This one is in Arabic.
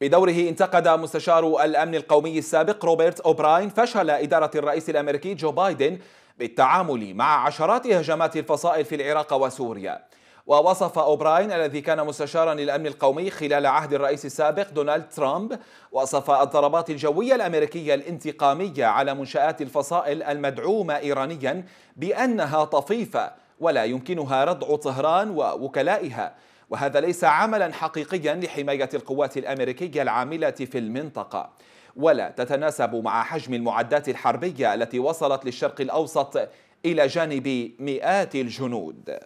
بدوره انتقد مستشار الأمن القومي السابق روبرت أوبراين فشل إدارة الرئيس الأمريكي جو بايدن بالتعامل مع عشرات هجمات الفصائل في العراق وسوريا ووصف أوبراين الذي كان مستشارا للأمن القومي خلال عهد الرئيس السابق دونالد ترامب وصف الضربات الجوية الأمريكية الانتقامية على منشآت الفصائل المدعومة إيرانيا بأنها طفيفة ولا يمكنها ردع طهران ووكلائها وهذا ليس عملا حقيقيا لحماية القوات الأمريكية العاملة في المنطقة ولا تتناسب مع حجم المعدات الحربية التي وصلت للشرق الأوسط إلى جانب مئات الجنود